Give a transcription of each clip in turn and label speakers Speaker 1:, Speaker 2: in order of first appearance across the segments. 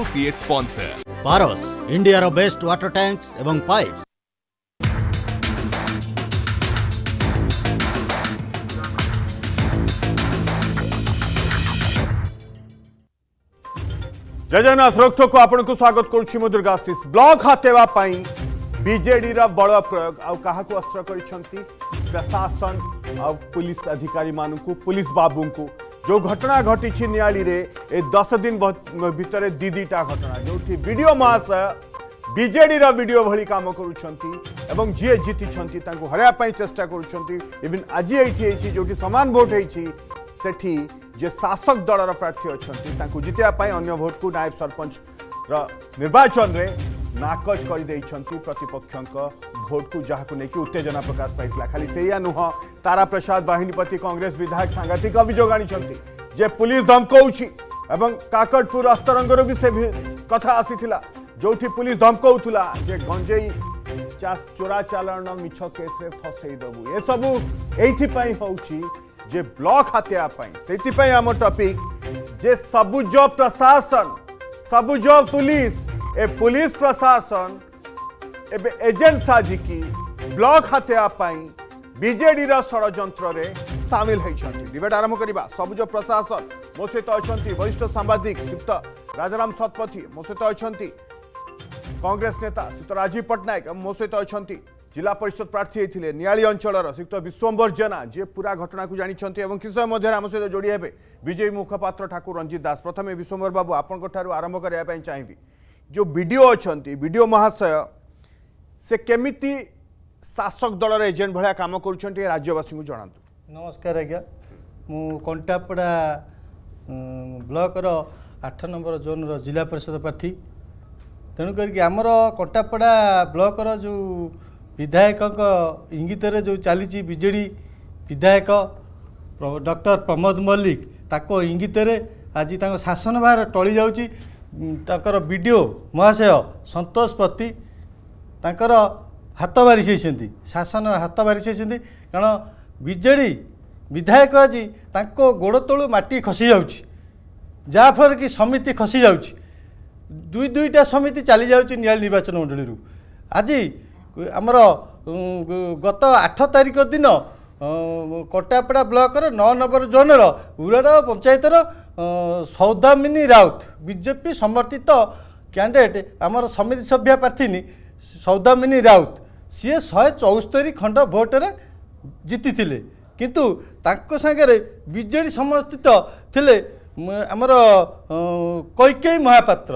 Speaker 1: Associate sponsor
Speaker 2: Paras India RO best water tanks एवं pipes
Speaker 1: जयजगन्नाथ रोकथो को आपन को स्वागत करूछि दुर्गाशीष ब्लॉक हातेवा बीजेडी रा बड़ प्रयोग आ कहा को अस्त्र कर प्रशासन आ पुलिस अधिकारी मानु को पुलिस बाबू को जो घटना घटी नियाली रे ए दस दिन भितर दीदीटा घटना जो विडो मास विजेडर विडो भली कम करुँच जीए जीति हरियाप चेस्टा करविन आज ये जो सामान भोट होती जे शासक दल प्रार्थी अच्छा जितने अन्य भोट को नायब सरपंच निर्वाचन में नाकच कर प्रतिपक्ष भोट को जहाँ को लेकिन उत्तेजना प्रकाश पाई खाली से नुह तारा प्रसाद बाहनपति कंग्रेस विधायक सांघातिक अभोग आज पुलिस धमका काकटपुर अस्तरंग भी से भी कथा आसी जो पुलिस धमका जे गंजे चोरा चलाण मिछ केस फसईदबू ये सबू यही हो जे ब्लॉक हत्या से आम टॉपिक जे सबुज प्रशासन सबुज पुलिस ए पुलिस प्रशासन एवं एजेंट साजिकी ब्लक हाथेवाई বিজেডি ষড়যন্ত্রে সামিল হয়েছেন ডিবেট আরম্ভ করা ସବୁଜ প্রশাসন মো সহ অনেক বরিষ্ঠ সাংবাদিক শ্রীযুক্ত রাজারাম শতপথী মো সহ অনেক কংগ্রেস নেতা শ্রীযুক্ত রাজীব পট্টনাক মো সহ অনেক জেলা পরিষদ প্রার্থী হয়েছিল নিয়াড়ি অঞ্চলর শ্রীযুক্ত বিশ্বম্বর জেনা যে পুরা ঘটনাকে জাঁচান এবং কিছু সময় মধ্যে আমার সহ যোড়ি হবে বিজেপি মুখপাত্র ঠাকুর রঞ্জিত দাস প্রথমে বিশ্বম্বর বাবু আপনার ঠার আরম্ভ করা চাহিবি जो विडिओ अच्छा विडिओ महाशय से केमिति शासक दलर
Speaker 2: एजेंट भाया कम कर राज्यवासी को जनातु नमस्कार आज्ञा मु कंटापड़ा ବ୍ଲକର ଆଠ ନମ୍ବର ଜୋନ୍ର ଜିଲ୍ଲା ପରିଷଦ ପ୍ରାର୍ଥୀ ତେଣୁକରିକି ଆମର କଟାପଡ଼ା ବ୍ଲକର ଯେଉଁ ବିଧାୟକଙ୍କ ଇଙ୍ଗିତରେ ଯେଉଁ ଚାଲିଛି ବିଜେଡ଼ି ବିଧାୟକ ଡକ୍ଟର ପ୍ରମୋଦ ମଲ୍ଲିକ ତାଙ୍କ ଇଙ୍ଗିତରେ ଆଜି ତାଙ୍କ ଶାସନଭାର ଟଳି ଯାଉଛି ତାଙ୍କର ବି ଡି ଓ ମହାଶୟ ସନ୍ତୋଷ ପତି ତାଙ୍କର ହାତ ବାରିସାଇଛନ୍ତି ଶାସନ ହାତ ବାରିସାଇଛନ୍ତି କାରଣ ବିଜେଡ଼ି ବିଧାୟକ ଆଜି ତାଙ୍କ ଗୋଡ଼ ତଳୁ ମାଟି ଖସିଯାଉଛି ଯାହାଫଳରେ କି ସମିତି ଖସିଯାଉଛି ଦୁଇ ଦୁଇଟା ସମିତି ଚାଲିଯାଉଛି ନିଆଳି ନିର୍ବାଚନ ମଣ୍ଡଳୀରୁ ଆଜି ଆମର ଗତ ଆଠ ତାରିଖ ଦିନ କଟାପଡ଼ା ବ୍ଲକର ନଅ ନମ୍ବର ଜୋନ୍ର ଉରାଡ଼ ପଞ୍ଚାୟତର ସୌଦାମିନୀ ରାଉତ ବିଜେପି ସମର୍ଥିତ କ୍ୟାଣ୍ଡିଡେଟ୍ ଆମର ସମିତି ସଭ୍ୟା ପ୍ରାର୍ଥିନୀ ସୌଦାମିନୀ ରାଉତ ସିଏ ଶହେ ଚଉସ୍ତରି ଖଣ୍ଡ ଭୋଟରେ ଜିତିଥିଲେ କିନ୍ତୁ ତାଙ୍କ ସାଙ୍ଗରେ ବିଜେଡ଼ି ସମର୍ଥିତ ଥିଲେ ଆମର କୈକେଇ ମହାପାତ୍ର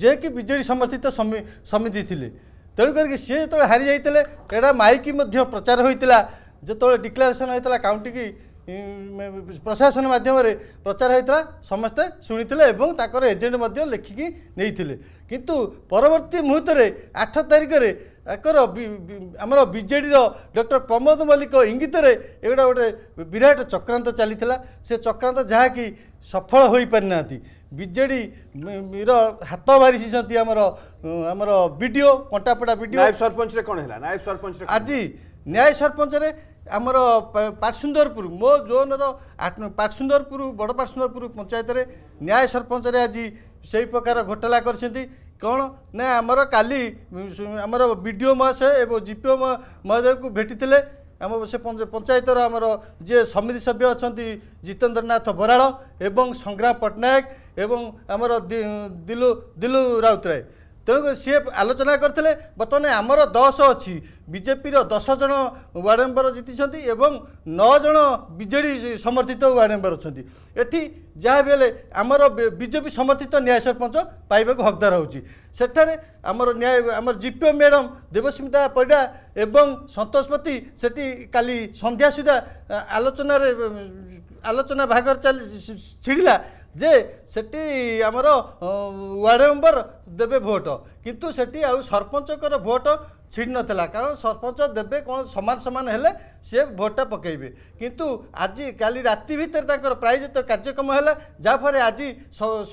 Speaker 2: ଯିଏକି ବିଜେଡ଼ି ସମର୍ଥିତ ସମିତି ଥିଲେ ତେଣୁ କରିକି ସିଏ ଯେତେବେଳେ ହାରିଯାଇଥିଲେ ଏଇଟା ମାଇକି ମଧ୍ୟ ପ୍ରଚାର ହୋଇଥିଲା ଯେତେବେଳେ ଡିକ୍ଲାରେସନ୍ ହୋଇଥିଲା କାଉଣ୍ଟିକି ପ୍ରଶାସନ ମାଧ୍ୟମରେ ପ୍ରଚାର ହୋଇଥିଲା ସମସ୍ତେ ଶୁଣିଥିଲେ ଏବଂ ତାଙ୍କର ଏଜେଣ୍ଟ ମଧ୍ୟ ଲେଖିକି ନେଇଥିଲେ କିନ୍ତୁ ପରବର୍ତ୍ତୀ ମୁହୂର୍ତ୍ତରେ ଆଠ ତାରିଖରେ ତାଙ୍କର ଆମର ବିଜେଡ଼ିର ଡକ୍ଟର ପ୍ରମୋଦ ମଲ୍ଲିକ ଇଙ୍ଗିତରେ ଏଗୁଡ଼ା ଗୋଟେ ବିରାଟ ଚକ୍ରାନ୍ତ ଚାଲିଥିଲା ସେ ଚକ୍ରାନ୍ତ ଯାହାକି ସଫଳ ହୋଇପାରିନାହାନ୍ତି ବିଜେଡ଼ିର ହାତ ମାରିଛନ୍ତି ଆମର ଆମର ବି ବିଡ଼ିଓ କଣ୍ଟାପଡ଼ା ବିଡ଼ିଓ ସରପଞ୍ଚରେ କ'ଣ ହେଲା ନାଏବ ସରପଞ୍ଚ ଆଜି ନ୍ୟାୟ ସରପଞ୍ଚରେ ଆମର ପାଟସୁନ୍ଦରପୁର ମୋ ଜୋନ୍ର ପାଟସୁନ୍ଦରପୁର ବଡ଼ ପାଟସୁନ୍ଦରପୁର ପଞ୍ଚାୟତରେ ନ୍ୟାୟ ସରପଞ୍ଚରେ ଆଜି ସେହି ପ୍ରକାର ଘୋଟାଲା କରିଛନ୍ତି କ'ଣ ନା ଆମର କାଲି ଆମର ବି ଡି ଓ ମହାଶୟ ଏବଂ ଜି ପି ଓ ମହୋଦୟଙ୍କୁ ଭେଟିଥିଲେ ଆମ ସେ ପଞ୍ଚାୟତର ଆମର ଯିଏ ସମିତି ସଭ୍ୟ ଅଛନ୍ତି ଜିତେନ୍ଦ୍ରନାଥ ବରାଳ ଏବଂ ସଂଗ୍ରାମ ପଟ୍ଟନାୟକ ଏବଂ ଆମର ଦିଲୁ ରାଉତରାୟ ତେଣୁ ସିଏ ଆଲୋଚନା କରିଥିଲେ ବର୍ତ୍ତମାନ ଆମର ଦଶ ଅଛି ବିଜେପିର ଦଶ ଜଣ ୱାର୍ଡ଼ ମେମ୍ବର ଜିତିଛନ୍ତି ଏବଂ ନଅ ଜଣ ବିଜେଡ଼ି ସମର୍ଥିତ ୱାର୍ଡ଼ ମେମ୍ବର ଅଛନ୍ତି ଏଠି ଯାହା ବି ହେଲେ ଆମର ବିଜେପି ସମର୍ଥିତ ନ୍ୟାୟ ସରପଞ୍ଚ ପାଇବାକୁ ହକଦାର ହେଉଛି ସେଠାରେ ଆମର ନ୍ୟାୟ ଆମର ଜିପିଓ ମ୍ୟାଡ଼ାମ୍ ଦେବସ୍ମିତା ପରିଡ଼ା ଏବଂ ସନ୍ତୋଷପତି ସେଠି କାଲି ସନ୍ଧ୍ୟା ସୁଦ୍ଧା ଆଲୋଚନାରେ ଆଲୋଚନା ଭାଗରେ ଚାଲି ଛିଡ଼ିଲା ଯେ ସେଠି ଆମର ୱାର୍ଡ଼ ମେମ୍ବର ଦେବେ ଭୋଟ କିନ୍ତୁ ସେଠି ଆଉ ସରପଞ୍ଚଙ୍କର ଭୋଟ ଛିଡ଼ି ନଥିଲା କାରଣ ସରପଞ୍ଚ ଦେବେ କ'ଣ ସମାନ ସମାନ ହେଲେ ସିଏ ଭୋଟଟା ପକେଇବେ କିନ୍ତୁ ଆଜି କାଲି ରାତି ଭିତରେ ତାଙ୍କର ପ୍ରାୟୋଜିତ କାର୍ଯ୍ୟକ୍ରମ ହେଲା ଯାହାଫଳରେ ଆଜି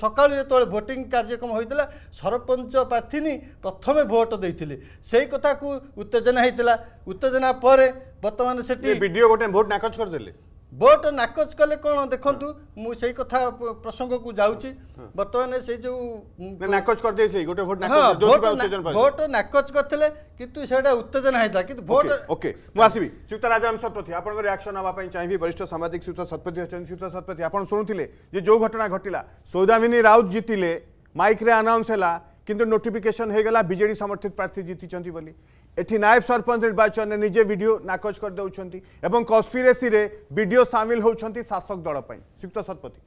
Speaker 2: ସକାଳୁ ଯେତେବେଳେ ଭୋଟିଂ କାର୍ଯ୍ୟକ୍ରମ ହୋଇଥିଲା ସରପଞ୍ଚ ପ୍ରାର୍ଥିନୀ ପ୍ରଥମେ ଭୋଟ ଦେଇଥିଲେ ସେଇ କଥାକୁ ଉତ୍ତେଜନା ହେଇଥିଲା ଉତ୍ତେଜନା ପରେ ବର୍ତ୍ତମାନ ସେଠି ଭିଡ଼ିଓ ଗୋଟେ ଭୋଟ ନାକଚ କରିଦେଲେ ଭୋଟ ନାକଚ କଲେ କ'ଣ ଦେଖନ୍ତୁ ମୁଁ ସେଇ କଥା ପ୍ରସଙ୍ଗକୁ ଯାଉଛି ବର୍ତ୍ତମାନ ସେ ଯେଉଁ ନାକଚ କରିଦେଇଥିଲେ ଗୋଟେ ଭୋଟ ଭୋଟ ନାକଚ କରିଥିଲେ କିନ୍ତୁ ସେଇଟା ଉତ୍ତେଜନା ହେଇଥିଲା କିନ୍ତୁ ଭୋଟ
Speaker 1: ଓକେ ମୁଁ ଆସିବି ଶ୍ରୀଯୁକ୍ତ ରାଜାରାମ ଶତପଥୀ ଆପଣଙ୍କ ରିଆକ୍ସନ୍ ନେବା ପାଇଁ ଚାହିଁବି ବରିଷ୍ଠ ସାମ୍ବାଦିକ ଶ୍ରୀଯୁକ୍ତ ଶତପଥୀ ଅଛନ୍ତି ଶ୍ରୀଯୁକ୍ତ ଶତପଥୀ ଆପଣ ଶୁଣୁଥିଲେ ଯେ ଯେଉଁ ଘଟଣା ଘଟିଲା ସୌଦାମିନୀ ରାଉତ ଜିତିଲେ ମାଇକ୍ରେ ଆନାଉନ୍ସ ହେଲା କିନ୍ତୁ ନୋଟିଫିକେସନ୍ ହେଇଗଲା ବିଜେଡି ସମର୍ଥିତ ପ୍ରାର୍ଥୀ ଜିତିଛନ୍ତି ବୋଲି ଏଠି ନାୟବ ସରପଞ୍ଚ ନିର୍ବାଚନରେ ନିଜେ ଭିଡ଼ିଓ ନାକଚ କରିଦେଉଛନ୍ତି ଏବଂ କନ୍ସ୍ପିରେସିରେ ଭିଡ଼ିଓ ସାମିଲ ହେଉଛନ୍ତି ଶାସକ ଦଳ ପାଇଁ ସୁକ୍ତ
Speaker 3: ଶତପଥୀ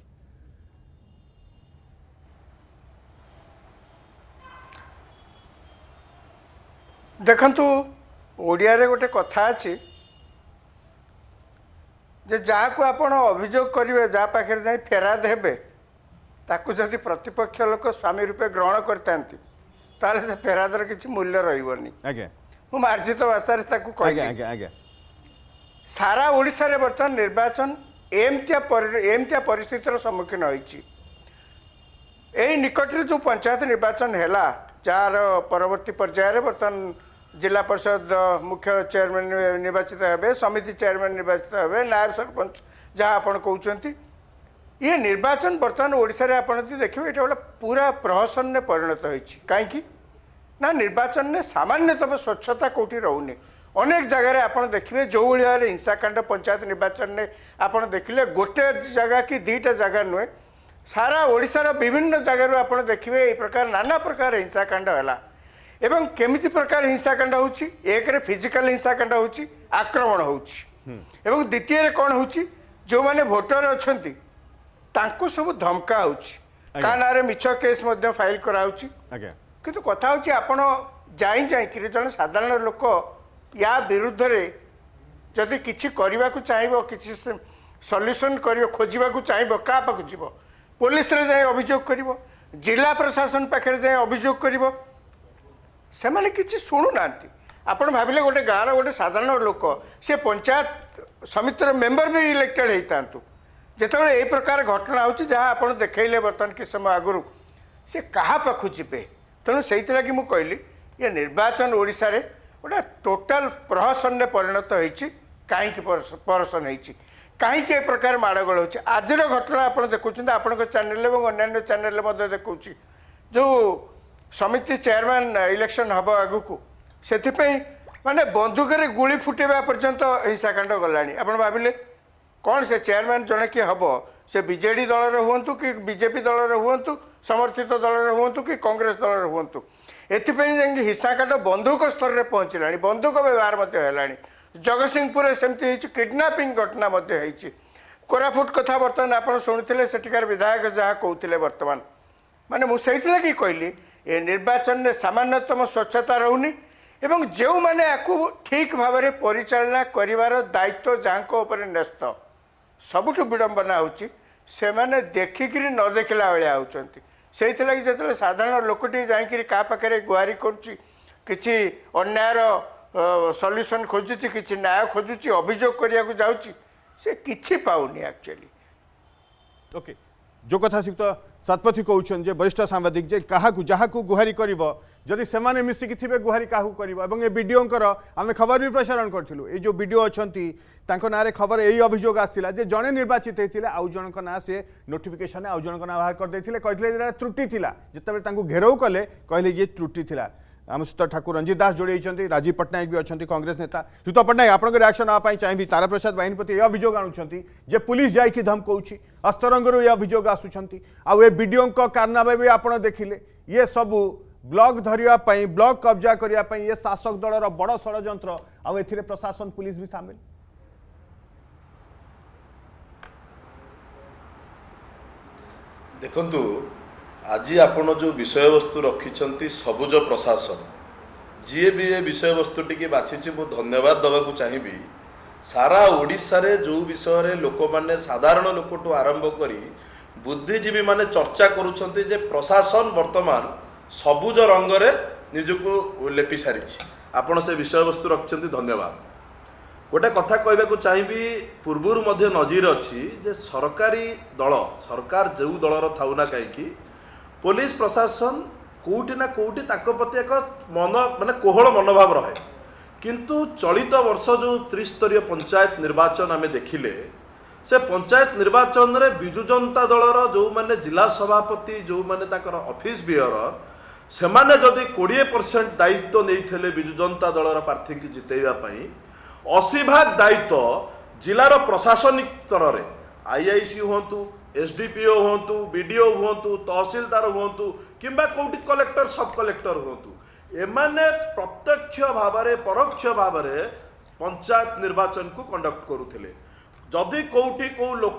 Speaker 3: ଦେଖନ୍ତୁ ଓଡ଼ିଆରେ ଗୋଟେ କଥା ଅଛି ଯେ ଯାହାକୁ ଆପଣ ଅଭିଯୋଗ କରିବେ ଯାହା ପାଖରେ ଯାଇ ଫେରାଦ ହେବେ ତାକୁ ଯଦି ପ୍ରତିପକ୍ଷ ଲୋକ ସ୍ୱାମୀ ରୂପେ ଗ୍ରହଣ କରିଥାନ୍ତି ତାହେଲେ ସେ ଫେରାଦର କିଛି ମୂଲ୍ୟ ରହିବନି ଆଜ୍ଞା ମୁଁ ମାର୍ଜିତ ଭାଷାରେ ତାକୁ କହିଲି ଆଜ୍ଞା ଆଜ୍ଞା ସାରା ଓଡ଼ିଶାରେ ବର୍ତ୍ତମାନ ନିର୍ବାଚନ ଏମିତିଆ ଏମିତିଆ ପରିସ୍ଥିତିର ସମ୍ମୁଖୀନ ହୋଇଛି ଏଇ ନିକଟରେ ଯେଉଁ ପଞ୍ଚାୟତ ନିର୍ବାଚନ ହେଲା ଯାହାର ପରବର୍ତ୍ତୀ ପର୍ଯ୍ୟାୟରେ ବର୍ତ୍ତମାନ ଜିଲ୍ଲା ପରିଷଦ ମୁଖ୍ୟ ଚେୟାରମ୍ୟାନ୍ ନିର୍ବାଚିତ ହେବେ ସମିତି ଚେୟାରମ୍ୟାନ୍ ନିର୍ବାଚିତ ହେବେ ନାୟବ ସରପଞ୍ଚ ଯାହା ଆପଣ କହୁଛନ୍ତି ଇଏ ନିର୍ବାଚନ ବର୍ତ୍ତମାନ ଓଡ଼ିଶାରେ ଆପଣ ଯଦି ଦେଖିବେ ଏଇଟା ଗୋଟେ ପୁରା ପ୍ରହସନରେ ପରିଣତ ହୋଇଛି କାହିଁକି ନା ନିର୍ବାଚନରେ ସାମାନ୍ୟତମ ସ୍ୱଚ୍ଛତା କେଉଁଠି ରହୁନି ଅନେକ ଜାଗାରେ ଆପଣ ଦେଖିବେ ଯେଉଁଭଳି ଭାବରେ ହିଂସାକାଣ୍ଡ ପଞ୍ଚାୟତ ନିର୍ବାଚନରେ ଆପଣ ଦେଖିଲେ ଗୋଟେ ଜାଗା କି ଦୁଇଟା ଜାଗା ନୁହେଁ ସାରା ଓଡ଼ିଶାର ବିଭିନ୍ନ ଜାଗାରୁ ଆପଣ ଦେଖିବେ ଏହି ପ୍ରକାର ନାନା ପ୍ରକାର ହିଂସାକାଣ୍ଡ ହେଲା ଏବଂ କେମିତି ପ୍ରକାର ହିଂସାକାଣ୍ଡ ହେଉଛି ଏକରେ ଫିଜିକାଲ ହିଂସାକାଣ୍ଡ ହେଉଛି ଆକ୍ରମଣ ହେଉଛି ଏବଂ ଦ୍ୱିତୀୟରେ କ'ଣ ହେଉଛି ଯେଉଁମାନେ ଭୋଟର ଅଛନ୍ତି ତାଙ୍କୁ ସବୁ ଧମକା ହେଉଛି କାହା ନାଁରେ ମିଛ କେସ୍ ମଧ୍ୟ ଫାଇଲ୍ କରାହେଉଛି ଆଜ୍ଞା କିନ୍ତୁ କଥା ହେଉଛି ଆପଣ ଯାଇ ଯାଇକିରି ଜଣେ ସାଧାରଣ ଲୋକ ୟା ବିରୁଦ୍ଧରେ ଯଦି କିଛି କରିବାକୁ ଚାହିଁବ କିଛି ସଲ୍ୟୁସନ୍ କରିବ ଖୋଜିବାକୁ ଚାହିଁବ କାହା ପାଖକୁ ଯିବ ପୋଲିସରେ ଯାଇ ଅଭିଯୋଗ କରିବ ଜିଲ୍ଲା ପ୍ରଶାସନ ପାଖରେ ଯାଇ ଅଭିଯୋଗ କରିବ ସେମାନେ କିଛି ଶୁଣୁନାହାନ୍ତି ଆପଣ ଭାବିଲେ ଗୋଟେ ଗାଁର ଗୋଟେ ସାଧାରଣ ଲୋକ ସେ ପଞ୍ଚାୟତ ସମିତିର ମେମ୍ବର ବି ଇଲେକ୍ଟେଡ଼ ହେଇଥାନ୍ତୁ ଯେତେବେଳେ ଏହି ପ୍ରକାର ଘଟଣା ହେଉଛି ଯାହା ଆପଣ ଦେଖେଇଲେ ବର୍ତ୍ତମାନ କିଛି ସମୟ ଆଗରୁ ସେ କାହା ପାଖକୁ ଯିବେ ତେଣୁ ସେଇଥିଲାଗି ମୁଁ କହିଲି ଏ ନିର୍ବାଚନ ଓଡ଼ିଶାରେ ଗୋଟେ ଟୋଟାଲ ପ୍ରହସନରେ ପରିଣତ ହେଇଛି କାହିଁକି ପରସନ ହେଇଛି କାହିଁକି ଏ ପ୍ରକାର ମାଡ଼ଗୋଳ ହେଉଛି ଆଜିର ଘଟଣା ଆପଣ ଦେଖୁଛନ୍ତି ଆପଣଙ୍କ ଚ୍ୟାନେଲ୍ରେ ଏବଂ ଅନ୍ୟାନ୍ୟ ଚ୍ୟାନେଲ୍ରେ ମଧ୍ୟ ଦେଖାଉଛି ଯେଉଁ ସମିତି ଚେୟାରମ୍ୟାନ୍ ଇଲେକ୍ସନ୍ ହେବ ଆଗକୁ ସେଥିପାଇଁ ମାନେ ବନ୍ଧୁକରେ ଗୁଳି ଫୁଟେଇବା ପର୍ଯ୍ୟନ୍ତ ହିଂସାକାଣ୍ଡ ଗଲାଣି ଆପଣ ଭାବିଲେ କ'ଣ ସେ ଚେୟାରମ୍ୟାନ୍ ଜଣେ କିଏ ହେବ ସେ ବିଜେଡ଼ି ଦଳରେ ହୁଅନ୍ତୁ କି ବିଜେପି ଦଳରେ ହୁଅନ୍ତୁ ସମର୍ଥିତ ଦଳରେ ହୁଅନ୍ତୁ କି କଂଗ୍ରେସ ଦଳରେ ହୁଅନ୍ତୁ ଏଥିପାଇଁ ଯାଇକି ହିସାକାଟ ବନ୍ଧୁକ ସ୍ତରରେ ପହଞ୍ଚିଲାଣି ବନ୍ଧୁକ ବ୍ୟବହାର ମଧ୍ୟ ହେଲାଣି ଜଗତସିଂହପୁରରେ ସେମିତି ହେଇଛି କିଡ଼ନାପିଂ ଘଟଣା ମଧ୍ୟ ହେଇଛି କୋରାପୁଟ କଥା ବର୍ତ୍ତମାନ ଆପଣ ଶୁଣିଥିଲେ ସେଠିକାର ବିଧାୟକ ଯାହା କହୁଥିଲେ ବର୍ତ୍ତମାନ ମାନେ ମୁଁ ସେଇଥିଲାଗି କହିଲି ଏ ନିର୍ବାଚନରେ ସାମାନ୍ୟତମ ସ୍ୱଚ୍ଛତା ରହୁନି ଏବଂ ଯେଉଁମାନେ ଆକୁ ଠିକ୍ ଭାବରେ ପରିଚାଳନା କରିବାର ଦାୟିତ୍ୱ ଯାହାଙ୍କ ଉପରେ ନ୍ୟସ୍ତ ସବୁଠୁ ବିଡ଼ମ୍ବନା ହେଉଛି ସେମାନେ ଦେଖିକିରି ନ ଦେଖିଲା ଭଳିଆ ହେଉଛନ୍ତି ସେଇଥିଲାଗି ଯେତେବେଳେ ସାଧାରଣ ଲୋକଟି ଯାଇକିରି କାହା ପାଖରେ ଗୁହାରି କରୁଛି କିଛି ଅନ୍ୟାୟର ସଲ୍ୟୁସନ୍ ଖୋଜୁଛି କିଛି ନ୍ୟାୟ ଖୋଜୁଛି ଅଭିଯୋଗ କରିବାକୁ ଯାଉଛି ସେ କିଛି ପାଉନି ଆକ୍ଚୁଆଲି
Speaker 1: ଓକେ जो कथा श्रीयुक्त ଶତପଥୀ କହୁଛନ୍ତି ଯେ ବରିଷ୍ଠ ସାମ୍ବାଦିକ ଯେ କାହାକୁ ଯାହାକୁ ଗୁହାରି କରିବ ଯଦି ସେମାନେ ମିଶିକି ଥିବେ ଗୁହାରି କାହାକୁ କରିବ ଏବଂ ଏ ବିଡ଼ିଓଙ୍କର ଆମେ ଖବର ବି ପ୍ରସାରଣ କରିଥିଲୁ ଏଇ ଯେଉଁ ବିଡ଼ିଓ ଅଛନ୍ତି ତାଙ୍କ ନାଁରେ ଖବର ଏଇ ଅଭିଯୋଗ ଆସିଥିଲା ଯେ ଜଣେ ନିର୍ବାଚିତ ହେଇଥିଲେ ଆଉ ଜଣଙ୍କ ନାଁ ସେ ନୋଟିଫିକେସନରେ ଆଉ ଜଣଙ୍କ ନାଁ ବାହାର କରିଦେଇଥିଲେ କହିଥିଲେ ଯେ ତ୍ରୁଟି ଥିଲା ଯେତେବେଳେ ତାଙ୍କୁ ଘେରଉ କଲେ କହିଲେ ଯେ ତ୍ରୁଟି ଥିଲା आम सहित ठाकुर रंजित दास जोड़े राजीव पट्टनायक भी अच्छा कांग्रेस नेता सुत पट्टनायक आप रियाक्शन नापी चाहिए ताराप्रसाद बाहिनीपति यह अभोग आज पुलिस जाकि धमकाउची अस्तरंगरू यह अभोग आसुंच आडिओं कारनामा भी आप देखिले ये सबू ब्लक ଧରିବା ब्लक कब्जा करने ये शासक दल रड़ षड़ ବଡ଼ ଷଡ଼ଯନ୍ତ୍ର ଆଉ ଏଥିରେ ପ୍ରଶାସନ
Speaker 4: ଆଜି ଆପଣ ଯେଉଁ ବିଷୟବସ୍ତୁ ରଖିଛନ୍ତି ସବୁଜ ପ୍ରଶାସନ ଯିଏ ବି ଏ ବିଷୟବସ୍ତୁଟିକି ବାଛିଛି ମୁଁ ଧନ୍ୟବାଦ ଦେବାକୁ ଚାହିଁବି ସାରା ଓଡ଼ିଶାରେ ଯେଉଁ ବିଷୟରେ ଲୋକମାନେ ସାଧାରଣ ଲୋକଠୁ ଆରମ୍ଭ କରି ବୁଦ୍ଧିଜୀବୀମାନେ ଚର୍ଚ୍ଚା କରୁଛନ୍ତି ଯେ ପ୍ରଶାସନ ବର୍ତ୍ତମାନ ସବୁଜ ରଙ୍ଗରେ ନିଜକୁ ଲେପି ସାରିଛି ଆପଣ ସେ ବିଷୟବସ୍ତୁ ରଖିଛନ୍ତି ଧନ୍ୟବାଦ ଗୋଟେ କଥା କହିବାକୁ ଚାହିଁବି ପୂର୍ବରୁ ମଧ୍ୟ ନଜିର ଅଛି ଯେ ସରକାରୀ ଦଳ ସରକାର ଯେଉଁ ଦଳର ଥାଉନା କାହିଁକି ପୋଲିସ ପ୍ରଶାସନ କେଉଁଠି ନା କେଉଁଠି ତାଙ୍କ ପ୍ରତି ଏକ ମନ ମାନେ କୋହଳ ମନୋଭାବ ରହେ କିନ୍ତୁ ଚଳିତ ବର୍ଷ ଯେଉଁ ତ୍ରିସ୍ତରୀୟ ପଞ୍ଚାୟତ ନିର୍ବାଚନ ଆମେ ଦେଖିଲେ ସେ ପଞ୍ଚାୟତ ନିର୍ବାଚନରେ ବିଜୁ ଜନତା ଦଳର ଯେଉଁମାନେ ଜିଲ୍ଲା ସଭାପତି ଯେଉଁମାନେ ତାଙ୍କର ଅଫିସ୍ ବିୟର ସେମାନେ ଯଦି କୋଡ଼ିଏ ପରସେଣ୍ଟ ଦାୟିତ୍ୱ ନେଇଥିଲେ ବିଜୁ ଜନତା ଦଳର ପ୍ରାର୍ଥୀଙ୍କୁ ଜିତେଇବା ପାଇଁ ଅଶୀ ଭାଗ ଦାୟିତ୍ୱ ଜିଲ୍ଲାର ପ୍ରଶାସନିକ ସ୍ତରରେ ଆଇ ଆଇ ସି ହୁଅନ୍ତୁ ଏସ୍ ଡି ପି ଓ ହୁଅନ୍ତୁ ବି ଡି ଓ ହୁଅନ୍ତୁ ତହସିଲଦାର ହୁଅନ୍ତୁ କିମ୍ବା କେଉଁଠି କଲେକ୍ଟର ସବ୍ କଲେକ୍ଟର ହୁଅନ୍ତୁ ଏମାନେ ପ୍ରତ୍ୟକ୍ଷ ଭାବରେ ପରୋକ୍ଷ ଭାବରେ ପଞ୍ଚାୟତ ନିର୍ବାଚନକୁ କଣ୍ଡକ୍ଟ କରୁଥିଲେ ଯଦି କେଉଁଠି କେଉଁ ଲୋକ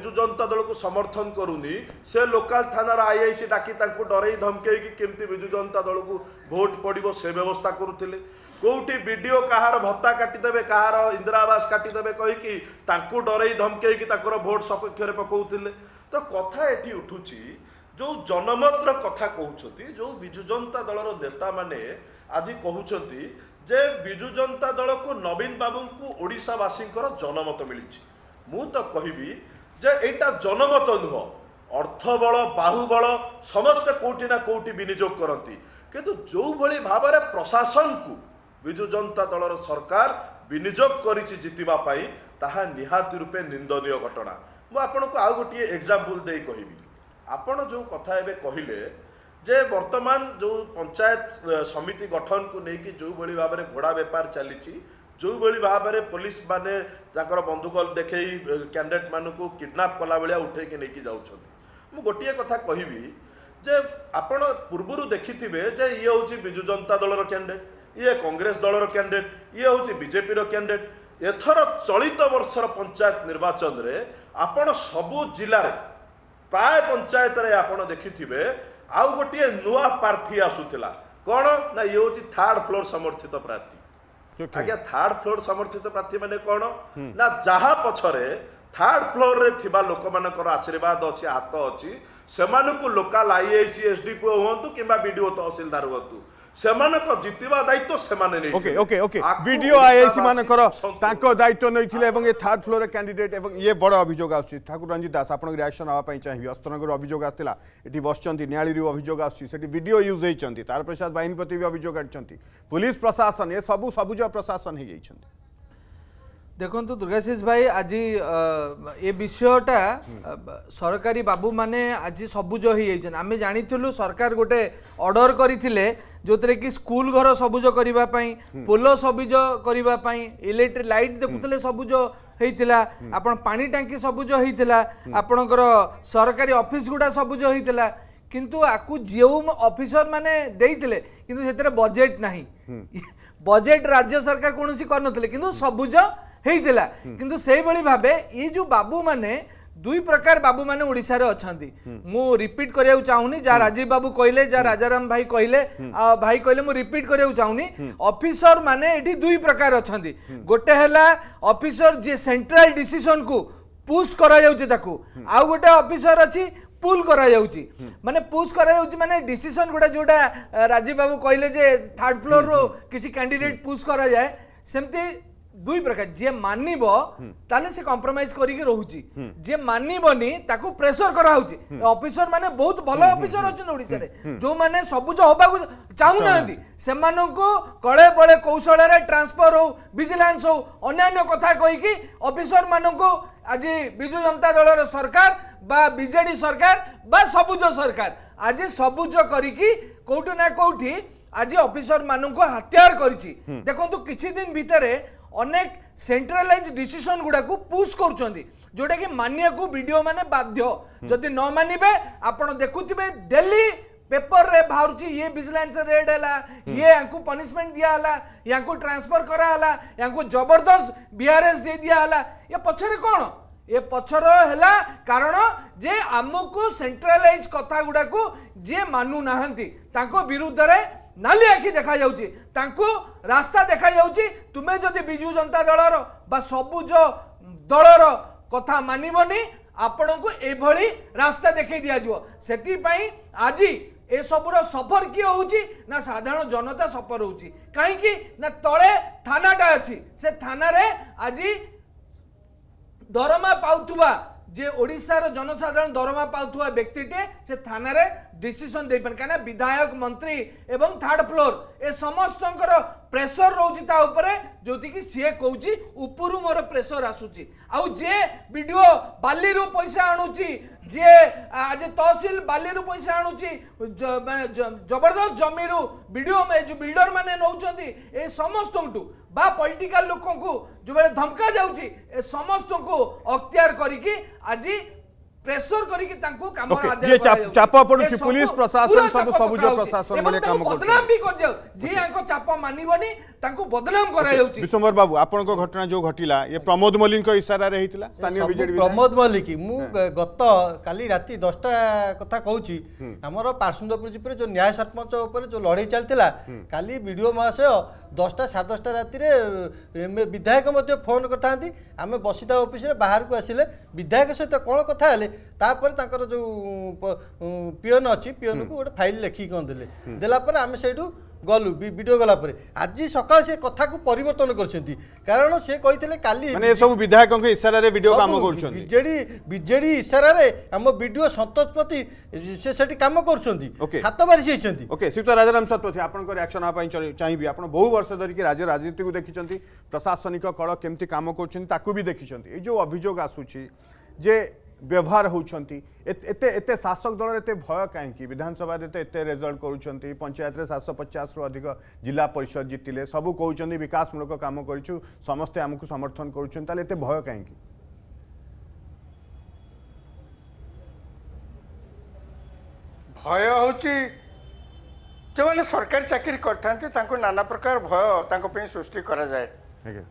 Speaker 4: ବିଜୁ ଜନତା ଦଳକୁ ସମର୍ଥନ କରୁନି ସେ ଲୋକାଲ ଥାନାର ଆଇ ଆଇ ସି ଡାକି ତାଙ୍କୁ ଡରେଇ ଧମକେଇକି କେମିତି ବିଜୁ ଜନତା ଦଳକୁ ଭୋଟ ପଡ଼ିବ ସେ ବ୍ୟବସ୍ଥା କରୁଥିଲେ କେଉଁଠି ବିଡ଼ିଓ କାହାର ଭତ୍ତା କାଟିଦେବେ କାହାର ଇନ୍ଦିରା ଆବାସ କାଟିଦେବେ କହିକି ତାଙ୍କୁ ଡରେଇ ଧମକେଇକି ତାଙ୍କର ଭୋଟ ସପକ୍ଷରେ ପକାଉଥିଲେ ତ କଥା ଏଠି ଉଠୁଛି ଯେଉଁ ଜନମତର କଥା କହୁଛନ୍ତି ଯେଉଁ ବିଜୁ ଜନତା ଦଳର ନେତାମାନେ ଆଜି କହୁଛନ୍ତି ଯେ ବିଜୁ ଜନତା ଦଳକୁ ନବୀନ ବାବୁଙ୍କୁ ଓଡ଼ିଶାବାସୀଙ୍କର ଜନମତ ମିଳିଛି ମୁଁ ତ କହିବି ଯେ ଏଇଟା ଜନମତ ନୁହଁ ଅର୍ଥବଳ ବାହୁବଳ ସମସ୍ତେ କେଉଁଠି ନା କେଉଁଠି ବିନିଯୋଗ କରନ୍ତି କିନ୍ତୁ ଯେଉଁଭଳି ଭାବରେ ପ୍ରଶାସନକୁ ବିଜୁ ଜନତା ଦଳର ସରକାର ବିନିଯୋଗ କରିଛି ଜିତିବା ପାଇଁ ତାହା ନିହାତି ରୂପେ ନିନ୍ଦନୀୟ ଘଟଣା ମୁଁ ଆପଣଙ୍କୁ ଆଉ ଗୋଟିଏ ଏକ୍ଜାମ୍ପଲ୍ ଦେଇ କହିବି ଆପଣ ଯେଉଁ କଥା ଏବେ କହିଲେ ଯେ ବର୍ତ୍ତମାନ ଯେଉଁ ପଞ୍ଚାୟତ ସମିତି ଗଠନକୁ ନେଇକି ଯେଉଁଭଳି ଭାବରେ ଘୋଡ଼ା ବେପାର ଚାଲିଛି ଯେଉଁଭଳି ଭାବରେ ପୋଲିସ ମାନେ ତାଙ୍କର ବନ୍ଧୁକ ଦେଖେଇ କ୍ୟାଣ୍ଡିଡେଟ୍ ମାନଙ୍କୁ କିଡ଼ନାପ୍ କଲା ଭଳିଆ ଉଠେଇକି ନେଇକି ଯାଉଛନ୍ତି ମୁଁ ଗୋଟିଏ କଥା କହିବି ଯେ ଆପଣ ପୂର୍ବରୁ ଦେଖିଥିବେ ଯେ ଇଏ ହେଉଛି ବିଜୁ ଜନତା ଦଳର କ୍ୟାଣ୍ଡିଡେଟ୍ ଇଏ କଂଗ୍ରେସ ଦଳର କ୍ୟାଣ୍ଡିଡେଟ୍ ଇଏ ହେଉଛି ବିଜେପିର କ୍ୟାଣ୍ଡିଡେଟ୍ ଏଥର ଚଳିତ ବର୍ଷର ପଞ୍ଚାୟତ ନିର୍ବାଚନରେ ଆପଣ ସବୁ ଜିଲ୍ଲାରେ ପ୍ରାୟ ପଞ୍ଚାୟତରେ ଆପଣ ଦେଖିଥିବେ ଆଉ ଗୋଟିଏ ନୂଆ ପ୍ରାର୍ଥୀ ଆସୁଥିଲା କ'ଣ ନା ଇଏ ହେଉଛି ଥାର୍ଡ଼ ଫ୍ଲୋର୍ ସମର୍ଥିତ ପ୍ରାର୍ଥୀ ଆଜ୍ଞା ଥାର୍ଡ ଫ୍ଲୋର ସମର୍ଥିତ ପ୍ରାର୍ଥୀ ମାନେ କ'ଣ ନା ଯାହା ପଛରେ ଥାର୍ଡ ଫ୍ଲୋରରେ ଥିବା ଲୋକମାନଙ୍କର ଆଶୀର୍ବାଦ ଅଛି ହାତ ଅଛି ସେମାନଙ୍କୁ local IIC S D DPO ହୁଅନ୍ତୁ କିମ୍ବା ବିଡ଼ିଓ ତହସିଲଦାର ହୁଅନ୍ତୁ ସେମାନଙ୍କ ଜିତିବା ଦାୟିତ୍ୱ ସେମାନେ okay okay okay BDO IIC ମାନଙ୍କର
Speaker 1: ତାଙ୍କ ଦାୟିତ୍ୱ ନେଇଥିଲେ ଏବଂ ଏ ଥାର୍ଡ ଫ୍ଲୋର କ୍ୟାଣ୍ଡିଡେଟ୍ ଏବଂ ଇଏ ବଡ଼ ଅଭିଯୋଗ ଆସୁଛି ଠାକୁର ରଞ୍ଜିତ ଦାସ ଆପଣଙ୍କ ରିଆକ୍ସନ୍ ହେବା ପାଇଁ ଚାହିଁବି ଅସ୍ତ୍ରନଗର ଅଭିଯୋଗ ଆସିଥିଲା ଏଠି ବସିଛନ୍ତି ନିଆଳିରୁ ଅଭିଯୋଗ ଆସୁଛି ସେଠି ଭିଡ଼ିଓ ୟୁଜ୍ ହେଇଛନ୍ତି ତାରପ୍ରସାଦ ବାହିନୀପତି ବି ଅଭିଯୋଗ ଆଣିଛନ୍ତି ପୁଲିସ ପ୍ରଶାସନ ଏ ସବୁ ସବୁଜ ପ୍ରଶାସନ ହେଇଯାଇଛନ୍ତି
Speaker 5: ଦେଖନ୍ତୁ ଦୁର୍ଗାଶିଷ ଭାଇ ଆଜି ଏ ବିଷୟଟା ସରକାରୀ ବାବୁମାନେ ଆଜି ସବୁଜ ହେଇଯାଇଛନ୍ତି ଆମେ ଜାଣିଥିଲୁ ସରକାର ଗୋଟେ ଅର୍ଡ଼ର କରିଥିଲେ ଯେଉଁଥିରେ କି ସ୍କୁଲ ଘର ସବୁଜ କରିବା ପାଇଁ ପୋଲ ସବୁଜ କରିବା ପାଇଁ ଇଲେକ୍ଟ୍ରି ଲାଇଟ୍ ଦେଖୁଥିଲେ ସବୁଜ ହେଇଥିଲା ଆପଣ ପାଣି ଟାଙ୍କି ସବୁଜ ହେଇଥିଲା ଆପଣଙ୍କର ସରକାରୀ ଅଫିସ ଗୁଡ଼ା ସବୁଜ ହେଇଥିଲା କିନ୍ତୁ ଆକୁ ଯେଉଁ ଅଫିସର ମାନେ ଦେଇଥିଲେ କିନ୍ତୁ ସେଥିରେ ବଜେଟ୍ ନାହିଁ ବଜେଟ୍ ରାଜ୍ୟ ସରକାର କୌଣସି କରିନଥିଲେ କିନ୍ତୁ ସବୁଜ ହେଇଥିଲା କିନ୍ତୁ ସେଇଭଳି ଭାବେ ଏଇ ଯେଉଁ ବାବୁମାନେ ଦୁଇ ପ୍ରକାର ବାବୁମାନେ ଓଡ଼ିଶାରେ ଅଛନ୍ତି ମୁଁ ରିପିଟ୍ କରିବାକୁ ଚାହୁଁନି ଯାହା ରାଜୀବ ବାବୁ କହିଲେ ଯାହା ରାଜାରାମ ଭାଇ କହିଲେ ଭାଇ କହିଲେ ମୁଁ ରିପିଟ୍ କରିବାକୁ ଚାହୁଁନି ଅଫିସର ମାନେ ଏଠି ଦୁଇ ପ୍ରକାର ଅଛନ୍ତି ଗୋଟେ ହେଲା ଅଫିସର ଯିଏ ସେଣ୍ଟ୍ରାଲ ଡିସିସନକୁ ପୁସ୍ କରାଯାଉଛି ତାକୁ ଆଉ ଗୋଟେ ଅଫିସର ଅଛି ପୁଲ୍ କରାଯାଉଛି ମାନେ ପୁସ୍ କରାଯାଉଛି ମାନେ ଡିସିସନ୍ ଗୁଡ଼ା ଯେଉଁଟା ରାଜୀବ ବାବୁ କହିଲେ ଯେ ଥାର୍ଡ଼ ଫ୍ଲୋର୍ରୁ କିଛି କ୍ୟାଣ୍ଡିଡେଟ୍ ପୁସ୍ କରାଯାଏ ସେମିତି দুই প্রকার যে মানিব তাহলে সে কম্প্রোমাইজ করিকি রহুচি যে মানিবনি তাকু প্রেসার করা হচ্ছে অফিসর মানে বহুত ভালো অফিসর অছন্তি ওড়িশারে যে মানে সবুজ হবাকু চাহু নাহান্তি সেমানকু কলে বলে কৌশলরে ট্রান্সফার হো ভিজিলান্স হো অন্যান্য কথা কইকি অফিসর মানকু আজি বিজু জনতা দলর সরকার বা বিজেডি সরকার বা সবুজ সরকার আজি সবুজ করিকি কোটি না কোটি আজি অফিসর মানকু হাতিয়ার করিছি দেখন্তু কিছু দিন ভিতরে अनेक ଅନେକ ସେଣ୍ଟ୍ରାଲାଇଜ ଡିସିସନ ଗୁଡ଼ାକୁ ପୁସ୍ କରୁଛନ୍ତି ଯେଉଁଟାକି ମାନିବାକୁ ବିଡ଼ିଓ ମାନେ ବାଧ୍ୟ ଯଦି न मानवे ଆପଣ ଦେଖୁଥିବେ डेली पेपर बाहर ये विजिलेंस रेड है ये यांको पनिशमेंट दिया हला ट्रांसफर कराला या जबरदस्त बीआरएस दे दिया ये पछरे कौन ये पछर है कारण जे आम को सेंट्रलाइज कथा गुड़ाक जे मानु ना विरुद्ध ନାଲି ଆଖି ଦେଖାଯାଉଛି ତାଙ୍କୁ ରାସ୍ତା ଦେଖାଯାଉଛି ତୁମେ ଯଦି ବିଜୁ ଜନତା ଦଳର ବା ସବୁଜ ଦଳର କଥା ମାନିବନି ଆପଣଙ୍କୁ ଏଭଳି ରାସ୍ତା ଦେଖାଇ ଦିଆଯିବ ସେଥିପାଇଁ ଆଜି ଏସବୁର ସଫର କିଏ ହେଉଛି ନା ସାଧାରଣ ଜନତା ସଫର ହେଉଛି କାହିଁକି ନା ତଳେ ଥାନାଟା ଅଛି ସେ ଥାନାରେ ଆଜି ଦରମା ପାଉଥିବା ଯେ ଓଡ଼ିଶାର ଜନସାଧାରଣ ଦରମା ପାଉଥିବା ବ୍ୟକ୍ତିଟିଏ ସେ ଥାନାରେ ଡିସିସନ୍ ଦେଇପାରେ କାହିଁକି ନା ବିଧାୟକ ମନ୍ତ୍ରୀ ଏବଂ ଥାର୍ଡ ଫ୍ଲୋର ଏ ସମସ୍ତଙ୍କର ପ୍ରେସର ରହୁଛି ତା ଉପରେ ଯେଉଁଠିକି ସିଏ କହୁଛି ଉପରୁ ମୋର ପ୍ରେସର ଆସୁଛି ଆଉ ଯିଏ ବିଡ଼ିଓ ବାଲିରୁ ପଇସା ଆଣୁଛି ଯିଏ ଆଜି ତହସିଲ ବାଲିରୁ ପଇସା ଆଣୁଛି ଜବରଦସ୍ତ ଜମିରୁ ବିଡ଼ିଓ ଏ ଯେଉଁ ବିଲ୍ଡର ମାନେ ନେଉଛନ୍ତି ଏ ସମସ୍ତଙ୍କଠୁ বা পলিটিকাল লোককে যেভাবে ধমকা যাচ্ছে এ সমস্ত অক্তিয়ার করিকি আজি প্রেসর করিকি তাঙ্কু কাম আদেশ চাপ পড়ুছি পুলিশ প্রশাসন সব সবুজ প্রশাসন বলে কাম করছে বদনাম বি করছে যে চাপ মানিবনি ତାଙ୍କୁ ବଦନାମ କରାଯାଉଛି
Speaker 1: ବିଶ୍ୱମ୍ବର ବାବୁ ଆପଣଙ୍କ ଘଟଣା
Speaker 2: ଯୋଉ ଘଟିଲା ଏ ପ୍ରମୋଦ ମଲ୍ଲିକଙ୍କ ଇସାରାରେ ହେଇଥିଲା ସ୍ଥାନୀୟ ବିଜେଡି ପ୍ରମୋଦ ମଲ୍ଲିକ ମୁଁ ଗତ କାଲି ରାତି ଦଶଟା କଥା କହୁଛି ଆମର ପାର୍ସୁନ୍ଦପୁର ଜିପରେ ଯୋଉ ନ୍ୟାୟ ସରପଞ୍ଚ ଉପରେ ଯୋଉ ଲଢେଇ ଚାଲିଥିଲା କାଲି ବିଡିଓ ମହାଶୟ ଦଶଟା ସାଢ଼େ ଦଶଟା ରାତିରେ ବିଧାୟକ ମଧ୍ୟ ଫୋନ୍ କରିଥାନ୍ତି ଆମେ ବସିତା ଅଫିସରେ ବାହାରକୁ ଆସିଲେ ବିଧାୟକ ସହିତ କ'ଣ କଥା ହେଲେ ତାପରେ ତାଙ୍କର ଯେଉଁ ପିଅନ ଅଛି ପିଅନକୁ ଗୋଟେ ଫାଇଲ୍ ଲେଖିକି କ'ଣ ଦେଲେ ଦେଲା ପରେ ଆମେ ସେଇଠୁ গলু ভিডিও গলা পরে আজ সকালে সে কথা কু পরিবর্তন করছেন কারণ সে কে কালি মানে সব বিধায়ক ইশারার ভিডিও কাম করছেন বিজেডি বিজেডি ইশারার আম ভিডিও সন্তোষ প্রতি সে সেটি কাম করছেন হাত বারি সেইছেন ওকে শ্রীযুক্ত রাজারাম
Speaker 1: সতপথী আপনার রিয়াকশন হওয়া চাইবি আপনার বহু বর্ষ ধরিকি রাজ্য রাজনীতি দেখিছেন প্রশাসনিক কল কেমতি কাম করছেন তাকে বি দেখিছেন এই যে অভিযোগ আসুচি যে ব্যবহার হচ্ছেন এতে এতে শাসক দলের এতে ভয় কী বিধানসভার এতে রেজল্ট করছেন পঞ্চায়েতের সাতশো পচাশু অধিক জেলা পরিষদ জিতিলে সবু কৌন বিকাশমূলক কাম করছু সমস্তে আমি সমর্থন করছেন তাহলে এতে ভয় কী
Speaker 3: ভয় হচ্ছে যে সরকারি চাকরি করে তাঁর নানা প্রকার ভয় তাঁর সৃষ্টি করা যায়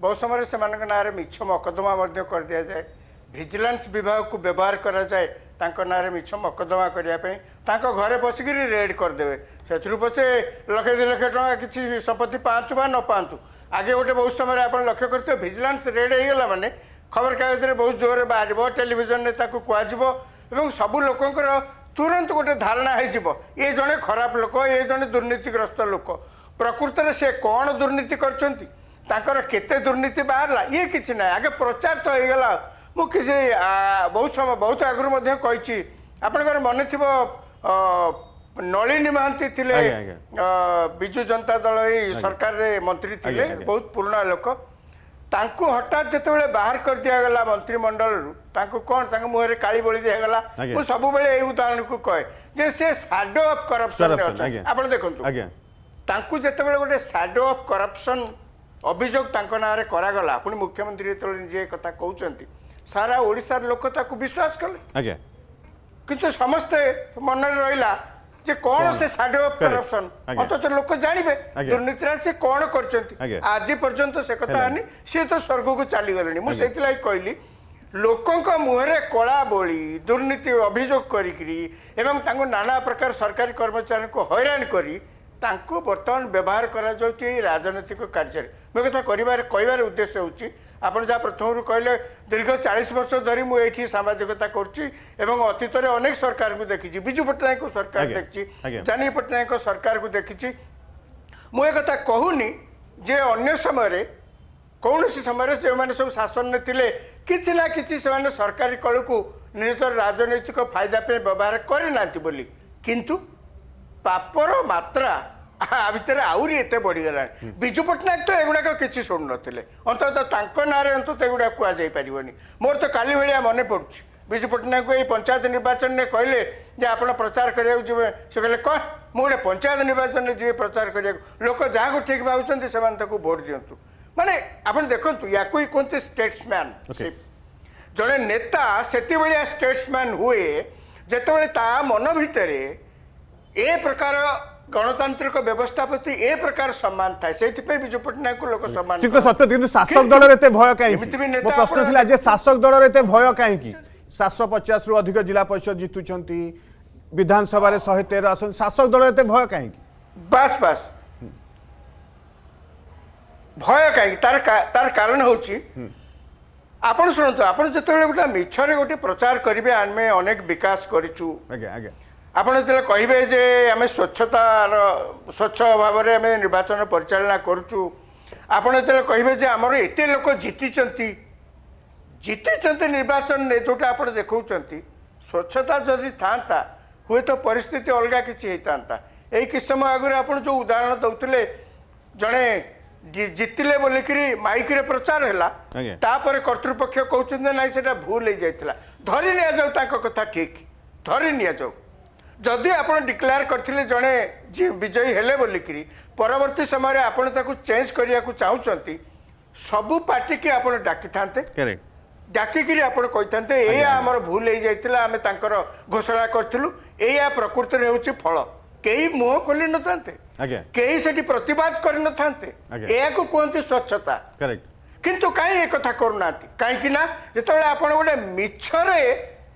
Speaker 3: বহু সময় সে নাঁরে মিছ মকদ্দমা করে দিয়া যায় ଭିଜିଲାନ୍ସ ବିଭାଗକୁ ବ୍ୟବହାର କରାଯାଏ ତାଙ୍କ ନାଁରେ ମିଛ ମକଦ୍ଦମା କରିବା ପାଇଁ ତାଙ୍କ ଘରେ ବସିକିରି ରେଡ୍ କରିଦେବେ ସେଥିରୁ ପଛେ ଲକ୍ଷ ଦୁଇ ଲକ୍ଷ ଟଙ୍କା କିଛି ସମ୍ପତ୍ତି ପାଆନ୍ତୁ ବା ନ ପାଆନ୍ତୁ ଆଗେ ଗୋଟେ ବହୁତ ସମୟରେ ଆପଣ ଲକ୍ଷ୍ୟ କରିଥିବେ ଭିଜିଲାନ୍ସ ରେଡ୍ ହେଇଗଲା ମାନେ ଖବରକାଗଜରେ ବହୁତ ଜୋରରେ ବାହାରିବ ଟେଲିଭିଜନରେ ତାକୁ କୁହାଯିବ ଏବଂ ସବୁ ଲୋକଙ୍କର ତୁରନ୍ତ ଗୋଟେ ଧାରଣା ହେଇଯିବ ଏ ଜଣେ ଖରାପ ଲୋକ ଏ ଜଣେ ଦୁର୍ନୀତିଗ୍ରସ୍ତ ଲୋକ ପ୍ରକୃତରେ ସେ କ'ଣ ଦୁର୍ନୀତି କରିଛନ୍ତି ତାଙ୍କର କେତେ ଦୁର୍ନୀତି ବାହାରିଲା ଇଏ କିଛି ନାହିଁ ଆଗେ ପ୍ରଚାର ତ ହେଇଗଲା ଆଉ ମୁଁ କିଛି ବହୁତ ସମୟ ବହୁତ ଆଗରୁ ମଧ୍ୟ କହିଛି ଆପଣଙ୍କର ମନେ ଥିବ ନଳିନୀ ମହାନ୍ତି ଥିଲେ ବିଜୁ ଜନତା ଦଳ ଏଇ ସରକାରରେ ମନ୍ତ୍ରୀ ଥିଲେ ବହୁତ ପୁରୁଣା ଲୋକ ତାଙ୍କୁ ହଠାତ୍ ଯେତେବେଳେ ବାହାର କରିଦିଆଗଲା ମନ୍ତ୍ରୀମଣ୍ଡଳରୁ ତାଙ୍କୁ କ'ଣ ତାଙ୍କ ମୁହଁରେ କାଳି ବଳି ଦିଆଗଲା ମୁଁ ସବୁବେଳେ ଏଇ ଉଦାହରଣକୁ କହେ ଯେ ସେ ସାଡୋ ଅଫ୍ କରପ୍ସନ୍ ଆପଣ ଦେଖନ୍ତୁ ତାଙ୍କୁ ଯେତେବେଳେ ଗୋଟେ ସାଡୋ ଅଫ୍ କରପସନ୍ ଅଭିଯୋଗ ତାଙ୍କ ନାଁରେ କରାଗଲା ପୁଣି ମୁଖ୍ୟମନ୍ତ୍ରୀ ଯେତେବେଳେ ନିଜେ କଥା କହୁଛନ୍ତି সারা ওড়িশার লোক তাকে বিশ্বাস কলে আজ্ঞা কিন্তু সমস্তে মনে রহিলা যে কোন সে সাইডো অফ করপশন অথচ লোক জানিবে দুর্নীতিরা সে কোন করছেন আজি পর্যন্ত সে কথা হয়নি সে তো স্বর্গকু চালিগলে মু সেইলাই কইলি লোকঙ্ক মুহরে কলা বলি দুর্নীতি অভিযোগ করিকি এবং তাঙ্কু নানা প্রকার সরকারি কর্মচারীকে হইরাণ করি তাঙ্কু বর্তমান ব্যবহার করা যাচ্ছে এই রাজনৈতিক কার্যরে মো কথা করিবার কইবার উদ্দেশ্য হচ্ছে ଆପଣ ଯାହା ପ୍ରଥମରୁ କହିଲେ ଦୀର୍ଘ ଚାଳିଶ ବର୍ଷ ଧରି ମୁଁ ଏଇଠି ସାମ୍ବାଦିକତା କରୁଛି ଏବଂ ଅତୀତରେ ଅନେକ ସରକାରଙ୍କୁ ଦେଖିଛି ବିଜୁ ପଟ୍ଟନାୟକଙ୍କ ସରକାର ଦେଖିଛି ଜାନୀ ପଟ୍ଟନାୟକଙ୍କ ସରକାରକୁ ଦେଖିଛି ମୁଁ ଏ କଥା କହୁନି ଯେ ଅନ୍ୟ ସମୟରେ କୌଣସି ସମୟରେ ଯେଉଁମାନେ ସବୁ ଶାସନରେ ଥିଲେ କିଛି ନା କିଛି ସେମାନେ ସରକାରୀ କଳକୁ ନିଜର ରାଜନୈତିକ ଫାଇଦା ପାଇଁ ବ୍ୟବହାର କରିନାହାନ୍ତି ବୋଲି କିନ୍ତୁ ପାପର ମାତ୍ରା ଆ ଭିତରେ ଆହୁରି ଏତେ ବଢ଼ିଗଲାଣି ବିଜୁ ପଟ୍ଟନାୟକ ତ ଏଗୁଡ଼ାକ କିଛି ଶୁଣୁନଥିଲେ ଅନ୍ତତଃ ତାଙ୍କ ନାଁରେ ଅନ୍ତତଃ ଏଗୁଡ଼ାକ କୁହାଯାଇପାରିବନି ମୋର ତ କାଲି ଭଳିଆ ମନେ ପଡ଼ୁଛି ବିଜୁ ପଟ୍ଟନାୟକଙ୍କୁ ଏଇ ପଞ୍ଚାୟତ ନିର୍ବାଚନରେ କହିଲେ ଯେ ଆପଣ ପ୍ରଚାର କରିବାକୁ ଯିବେ ସେ କହିଲେ କ'ଣ ମୁଁ ଗୋଟେ ପଞ୍ଚାୟତ ନିର୍ବାଚନରେ ଯିବି ପ୍ରଚାର କରିବାକୁ ଲୋକ ଯାହାକୁ ଠିକ୍ ଭାବୁଛନ୍ତି ସେମାନେ ତାକୁ ଭୋଟ୍ ଦିଅନ୍ତୁ ମାନେ ଆପଣ ଦେଖନ୍ତୁ ୟାକୁ ହିଁ କୁହନ୍ତି ଷ୍ଟେଟ୍ସମ୍ୟାନ୍ ଜଣେ ନେତା ସେତିକିଭଳିଆ ଷ୍ଟେଟ୍ସମ୍ୟାନ୍ ହୁଏ ଯେତେବେଳେ ତା ମନ ଭିତରେ ଏ ପ୍ରକାର ଗଣତାନ୍ତ୍ରିକ ବ୍ୟବସ୍ଥା ପ୍ରତି ଏ ପ୍ରକାର ସମ୍ମାନ ଥାଏ ସେଇଥିପାଇଁ ବିଜୁ ପଟ୍ଟନାୟକଙ୍କୁ ଲୋକ ସମ୍ମାନ ସେ ତ ସତ୍ୟ କିନ୍ତୁ ଶାସକ ଦଳରେ ଏତେ ଭୟ କାହିଁକି ପ୍ରଶ୍ନ ଥିଲା
Speaker 1: ଯେ ଶାସକ ଦଳରେ ଏତେ ଭୟ କାହିଁକି ସାତଶହ ପଚାଶରୁ ଅଧିକ ଜିଲ୍ଲା ପରିଷଦ ଜିତୁଛନ୍ତି ବିଧାନସଭାରେ ଶହେ ତେର ଆସନ୍ତି ଶାସକ ଦଳରେ ଏତେ ଭୟ କାହିଁକି ବାସ୍
Speaker 3: ବାସ୍ ଭୟ କାହିଁକି ତାର ତାର କାରଣ ହେଉଛି ଆପଣ ଶୁଣନ୍ତୁ ଆପଣ ଯେତେବେଳେ ଗୋଟେ ମିଛରେ ଗୋଟେ ପ୍ରଚାର କରିବେ ଆମେ ଅନେକ ବିକାଶ କରିଛୁ ଆଜ୍ଞା ଆଜ୍ଞା ଆପଣ ଯେତେବେଳେ କହିବେ ଯେ ଆମେ ସ୍ୱଚ୍ଛତାର ସ୍ୱଚ୍ଛ ଭାବରେ ଆମେ ନିର୍ବାଚନ ପରିଚାଳନା କରୁଛୁ ଆପଣ ଯେତେବେଳେ କହିବେ ଯେ ଆମର ଏତେ ଲୋକ ଜିତିଛନ୍ତି ଜିତିଛନ୍ତି ନିର୍ବାଚନରେ ଯେଉଁଟା ଆପଣ ଦେଖାଉଛନ୍ତି ସ୍ୱଚ୍ଛତା ଯଦି ଥାଆନ୍ତା ହୁଏତ ପରିସ୍ଥିତି ଅଲଗା କିଛି ହେଇଥାନ୍ତା ଏଇ କିଛି ସମୟ ଆଗରୁ ଆପଣ ଯେଉଁ ଉଦାହରଣ ଦେଉଥିଲେ ଜଣେ ଜିତିଲେ ବୋଲିକିରି ମାଇକ୍ରେ ପ୍ରଚାର ହେଲା ତାପରେ କର୍ତ୍ତୃପକ୍ଷ କହୁଛନ୍ତି ନାହିଁ ସେଇଟା ଭୁଲ ହେଇଯାଇଥିଲା ଧରି ନିଆଯାଉ ତାଙ୍କ କଥା ଠିକ୍ ଧରି ନିଆଯାଉ ଯଦି ଆପଣ ଡିକ୍ଲେୟାର କରିଥିଲେ ଜଣେ ବିଜୟୀ ହେଲେ ବୋଲିକିରି ପରବର୍ତ୍ତୀ ସମୟରେ ଆପଣ ତାକୁ ଚେଞ୍ଜ କରିବାକୁ ଚାହୁଁଛନ୍ତି ସବୁ ପାର୍ଟିକି ଆପଣ ଡାକିଥାନ୍ତେ ଡାକିକିରି ଆପଣ କହିଥାନ୍ତେ ଏଇଆ ଆମର ଭୁଲ ହେଇଯାଇଥିଲା ଆମେ ତାଙ୍କର ଘୋଷଣା କରିଥିଲୁ ଏଇଆ ପ୍ରକୃତରେ ହେଉଛି ଫଳ କେହି ମୁହଁ ଖୋଲିନଥାନ୍ତେ କେହି ସେଠି ପ୍ରତିବାଦ କରିନଥାନ୍ତେ ଏହାକୁ କୁହନ୍ତି ସ୍ୱଚ୍ଛତା କିନ୍ତୁ କାହିଁ ଏ କଥା କରୁନାହାନ୍ତି କାହିଁକି ନା ଯେତେବେଳେ ଆପଣ ଗୋଟେ ମିଛରେ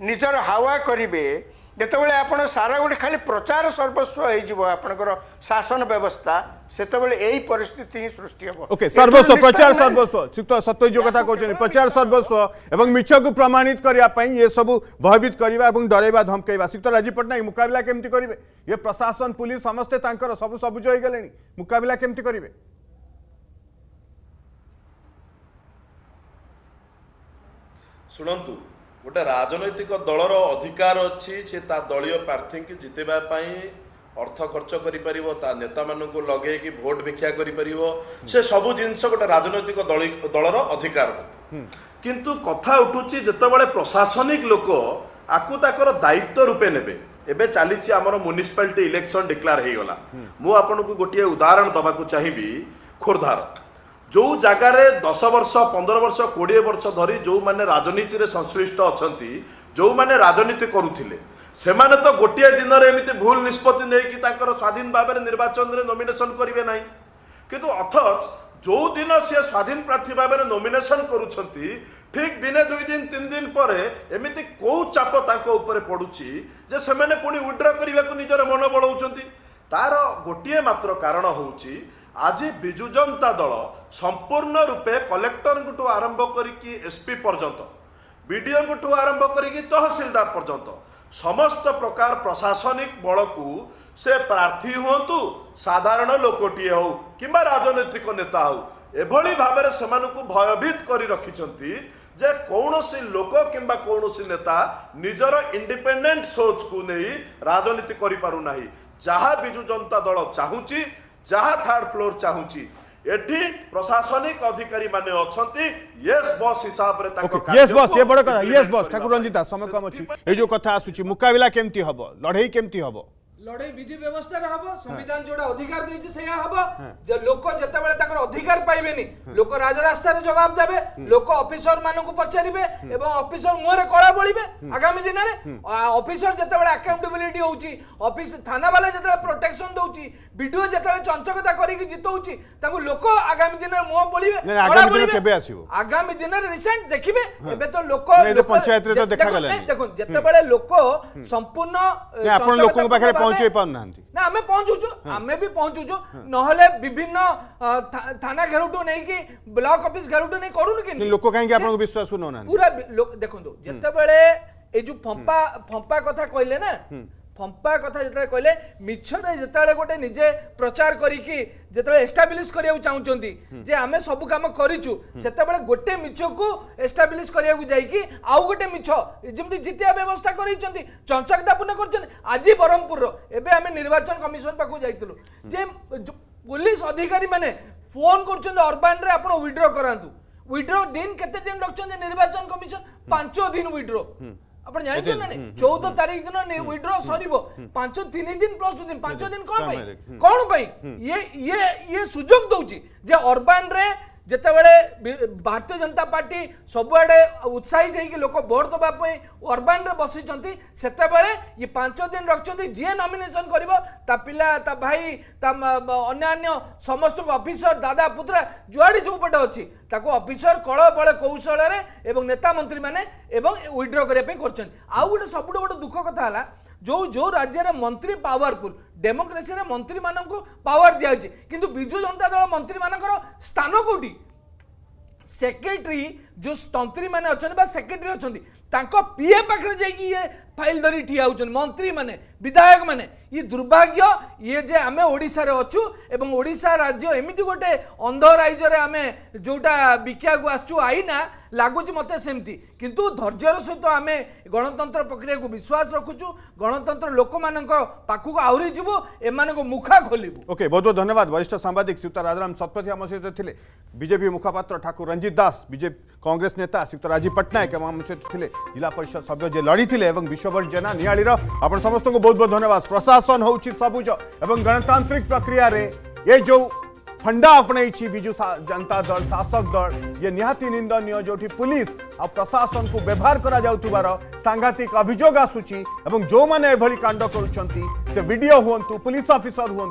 Speaker 3: ନିଜର ହାୱା କରିବେ ଯେତେବେଳେ ଆପଣ ସାରା ଗୋଟେ ଖାଲି ପ୍ରଚାର ସର୍ବସ୍ୱ ହେଇଯିବ ଆପଣଙ୍କର ଶାସନ ବ୍ୟବସ୍ଥା ସେତେବେଳେ ଏଇ ପରିସ୍ଥିତି ହିଁ ସୃଷ୍ଟି ହେବ ଓକେ ସର୍ବସ୍ୱ ପ୍ରଚାର
Speaker 1: ସର୍ବସ୍ୱ ଶ୍ରୀଯୁକ୍ତ ସତ୍ୟ ଯୋଉ କଥା କହୁଛନ୍ତି ପ୍ରଚାର ସର୍ବସ୍ୱ ଏବଂ ମିଛକୁ ପ୍ରମାଣିତ କରିବା ପାଇଁ ଏସବୁ ଭୟଭୀତ କରିବା ଏବଂ ଡରାଇବା ଧମକେଇବା ଶ୍ରୀଯୁକ୍ତ ରାଜୀବ ପଟ୍ଟନାୟକ ମୁକାବିଲା କେମିତି କରିବେ ଏ ପ୍ରଶାସନ ପୁଲିସ ସମସ୍ତେ ତାଙ୍କର ସବୁ ସବୁଜ ହେଇଗଲେଣି ମୁକାବିଲା କେମିତି କରିବେ
Speaker 4: ଶୁଣନ୍ତୁ ଗୋଟେ ରାଜନୈତିକ ଦଳର ଅଧିକାର ଅଛି ସେ ତା ଦଳୀୟ ପ୍ରାର୍ଥୀଙ୍କୁ ଜିତିବା ପାଇଁ ଅର୍ଥ ଖର୍ଚ୍ଚ କରିପାରିବ ତା ନେତାମାନଙ୍କୁ ଲଗେଇକି ଭୋଟ ଭିକ୍ଷା କରିପାରିବ ସେ ସବୁ ଜିନିଷ ଗୋଟେ ରାଜନୈତିକ ଦଳର ଅଧିକାର କିନ୍ତୁ କଥା ଉଠୁଛି ଯେତେବେଳେ ପ୍ରଶାସନିକ ଲୋକ ଆକୁ ତାଙ୍କର ଦାୟିତ୍ୱ ରୂପେ ନେବେ ଏବେ ଚାଲିଛି ଆମର ମ୍ୟୁନିସିପାଲିଟି ଇଲେକ୍ସନ୍ ଡିକ୍ଲାର ହେଇଗଲା ମୁଁ ଆପଣଙ୍କୁ ଗୋଟିଏ ଉଦାହରଣ ଦେବାକୁ ଚାହିଁବି ଖୋର୍ଦ୍ଧାର ଯେଉଁ ଜାଗାରେ ଦଶ ବର୍ଷ ପନ୍ଦର ବର୍ଷ କୋଡ଼ିଏ ବର୍ଷ ଧରି ଯେଉଁମାନେ ରାଜନୀତିରେ ସଂଶ୍ଳିଷ୍ଟ ଅଛନ୍ତି ଯେଉଁମାନେ ରାଜନୀତି କରୁଥିଲେ ସେମାନେ ତ ଗୋଟିଏ ଦିନରେ ଏମିତି ଭୁଲ ନିଷ୍ପତ୍ତି ନେଇକି ତାଙ୍କର ସ୍ୱାଧୀନ ଭାବରେ ନିର୍ବାଚନରେ ନୋମିନେସନ୍ କରିବେ ନାହିଁ କିନ୍ତୁ ଅଥଚ ଯେଉଁ ଦିନ ସିଏ ସ୍ୱାଧୀନ ପ୍ରାର୍ଥୀ ଭାବରେ ନୋମିନେସନ୍ କରୁଛନ୍ତି ଠିକ୍ ଦିନେ ଦୁଇ ଦିନ ତିନି ଦିନ ପରେ ଏମିତି କେଉଁ ଚାପ ତାଙ୍କ ଉପରେ ପଡ଼ୁଛି ଯେ ସେମାନେ ପୁଣି ୱିଡ୍ର କରିବାକୁ ନିଜର ମନ ବଳଉଛନ୍ତି ତାର ଗୋଟିଏ ମାତ୍ର କାରଣ ହେଉଛି ଆଜି ବିଜୁ ଜନତା ଦଳ ସମ୍ପୂର୍ଣ୍ଣ ରୂପେ କଲେକ୍ଟରଙ୍କଠୁ ଆରମ୍ଭ କରିକି ଏସ୍ ପି ପର୍ଯ୍ୟନ୍ତ ବି ବିଡ଼ିଓଙ୍କଠୁ ଆରମ୍ଭ କରିକି ତହସିଲଦାର ପର୍ଯ୍ୟନ୍ତ ସମସ୍ତ ପ୍ରକାର ପ୍ରଶାସନିକ ବଳକୁ ସେ ପ୍ରାର୍ଥୀ ହୁଅନ୍ତୁ ସାଧାରଣ ଲୋକଟିଏ ହେଉ କିମ୍ବା ରାଜନୈତିକ ନେତା ହେଉ ଏଭଳି ଭାବରେ ସେମାନଙ୍କୁ ଭୟଭୀତ କରି ରଖିଛନ୍ତି ଯେ କୌଣସି ଲୋକ କିମ୍ବା କୌଣସି ନେତା ନିଜର ଇଣ୍ଡିପେଣ୍ଡେଣ୍ଟ ସୋଚ୍କୁ ନେଇ ରାଜନୀତି କରିପାରୁନାହିଁ ଯାହା ବିଜୁ ଜନତା ଦଳ ଚାହୁଁଛି ଯାହା ଥାର୍ଡ଼ ଫ୍ଲୋର ଚାହୁଁଛି ଏଠି ପ୍ରଶାସନିକ ଅଧିକାରୀମାନେ ଅଛନ୍ତି ୟେସ୍ ବସ୍ ହିସାବରେ ୟେସ୍ ବସ୍ ଏ ବଡ଼ କଥା ୟେସ୍ ବସ୍
Speaker 1: ଠାକୁର ରଞ୍ଜିତା ସମୟ କମ୍ ଅଛି ଏଇ ଯେଉଁ କଥା ଆସୁଛି ମୁକାବିଲା କେମିତି ହେବ ଲଢ଼େଇ କେମିତି ହେବ
Speaker 5: লড়াই বিধি ব্যবস্থার হব হ্যাঁ। সংবিধান যেটা অধিকার দিয়েছে সেয়া হব হ্যাঁ। যে লোক যেতবে তাঁর অধিকার পাইবেনি লোক রাজরাস্তার জবাব দেবে লোক অফিসর মানুষ পচারিবে এবং অফিসর মুহরে কলা বলিবে আগামী দিনে অফিসর যেতবে আকাউন্টেবিলিটি হচ্ছে অফিস থানাওয়ালা যেত প্রোটেকশন দৌছি বিডিও যেত চঞ্চকতা করিকি জিতৌছি তাকে লোক আগামী দিনে মুহ বলিবে আগামী দিনে রিসেন্ট দেখবে এবে তো লোক পঞ্চায়েত দেখুন যেতবে লোক সম্পূর্ণ আপনার লোক পাখে पहुंचे पाउनांती ना हमें पहुंचुचो हमें भी पहुंचुचो নহले विभिन्न थाना घेरुटो नै कि ब्लॉक ऑफिस घेरुटो नै करूनु कि लोक काहे आप आपन
Speaker 1: विश्वास सुनो ना पूरा
Speaker 5: देखो जत्ते बेले ए जो फंपा फंपा कथा कहले ना ଫମ୍ପା କଥା ଯେତେବେଳେ କହିଲେ ମିଛରେ ଯେତେବେଳେ ଗୋଟେ ନିଜେ ପ୍ରଚାର କରିକି ଯେତେବେଳେ ଏଷ୍ଟାବ୍ଲିଶ କରିବାକୁ ଚାହୁଁଛନ୍ତି ଯେ ଆମେ ସବୁ କାମ କରିଛୁ ସେତେବେଳେ ଗୋଟେ ମିଛକୁ ଏଷ୍ଟାବ୍ଲିଶ କରିବାକୁ ଯାଇକି ଆଉ ଗୋଟେ ମିଛ ଯେମିତି ଜିତିବା ବ୍ୟବସ୍ଥା କରିଛନ୍ତି ଚଞ୍ଚକତାପୂର୍ଣ୍ଣ କରିଛନ୍ତି ଆଜି ବ୍ରହ୍ମପୁରର ଏବେ ଆମେ ନିର୍ବାଚନ କମିଶନ ପାଖକୁ ଯାଇଥିଲୁ ଯେ ପୋଲିସ ଅଧିକାରୀମାନେ ଫୋନ୍ କରୁଛନ୍ତି ଅର୍ବାନରେ ଆପଣ ୱିଡ୍ର କରାନ୍ତୁ ୱିଡ୍ର ଦିନ କେତେ ଦିନ ରଖିଛନ୍ତି ନିର୍ବାଚନ କମିଶନ ପାଞ୍ଚ ଦିନ ୱିଡ୍ର अपन जानते हैं ना चौथ तो तारीख दिन ने विड्रॉ सॉरी वो पांच तीन दिन प्लस दो दिन पांच दिन कौन भाई कौन भाई ये ये ये सुजोग दो जी जे ऑर्बन रे ଯେତେବେଳେ ଭାରତୀୟ ଜନତା ପାର୍ଟି ସବୁଆଡ଼େ ଉତ୍ସାହିତ ହେଇକି ଲୋକ ଭୋଟ୍ ଦେବା ପାଇଁ ଅର୍ବାନରେ ବସିଛନ୍ତି ସେତେବେଳେ ଇଏ ପାଞ୍ଚ ଦିନ ରଖିଛନ୍ତି ଯିଏ ନମିନେସନ୍ କରିବ ତା ପିଲା ତା ଭାଇ ତା ଅନ୍ୟାନ୍ୟ ସମସ୍ତଙ୍କୁ ଅଫିସର ଦାଦା ପୁତୁରା ଯୁଆଡ଼େ ଚଉପଟ ଅଛି ତାକୁ ଅଫିସର କଳ ବଳ କୌଶଳରେ ଏବଂ ନେତା ମନ୍ତ୍ରୀମାନେ ଏବଂ ୱିଡ୍ର କରିବା ପାଇଁ କରୁଛନ୍ତି ଆଉ ଗୋଟେ ସବୁଠୁ ଗୋଟେ ଦୁଃଖ କଥା ହେଲା ଯେଉଁ ଯେଉଁ ରାଜ୍ୟରେ ମନ୍ତ୍ରୀ ପାୱାରଫୁଲ୍ ডেমোক্রেসিরে মন্ত্রী মানুষ পাওয়ার দিয়া হয়েছে কিন্তু বিজু জনতা দল মন্ত্রী মানকর স্থান কোটি সেক্রেটারি যে তন্ত্রী মানে অনেক বা সেক্রেটারি অনেক তাঁর পিএ পাখে যাই फाइल धरी ठिया हो मंत्री मैंने विधायक मैंने ये दुर्भाग्य ये जे आम ओडार अच्छा एवं ओडा राज्य एमती गोटे अंध राज्य आम जोटा बिका आसचु आईना लगुच मत सेमती किंतु धैर्यर सहित आम गणतंत्र प्रक्रिया को विश्वास रखुचु गणतंत्र लोक पाखक आहरी जीव एम मुखा खोलू
Speaker 1: ओके बहुत बहुत धन्यवाद वरिष्ठ सांबादिक श्रीयुक्त राजाराम शतपथी आम सहित थे बीजेपी मुखपात्र ठाकुर रंजित दास बीजेपी कांग्रेस नेता श्रीयुक्त राजीव पट्टनायक आम सहित थे जिला परिषद सभ्य जे लड़ी थे विश्व केशवर जेना निआली आपण समस्त को बहुत बहुत धन्यवाद प्रशासन हूँ सबुज एवं गणतांत्रिक प्रक्रिया रे ये जो फंडा अपने विजु जनता दल शासक दल ये निहाती निंदन जो पुलिस आ प्रशासन को व्यवहार कर सांघातिक अभोग आसूम जो मैंने एभली कांड कर हूँ पुलिस अफिसर हूँ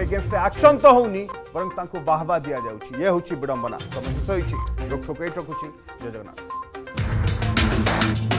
Speaker 1: एगेन्स्ट आक्शन तो होनी बरं बाहवा दि जाऊँगी ये हूँ समय शेष हो रोकठोक जय जगन्नाथ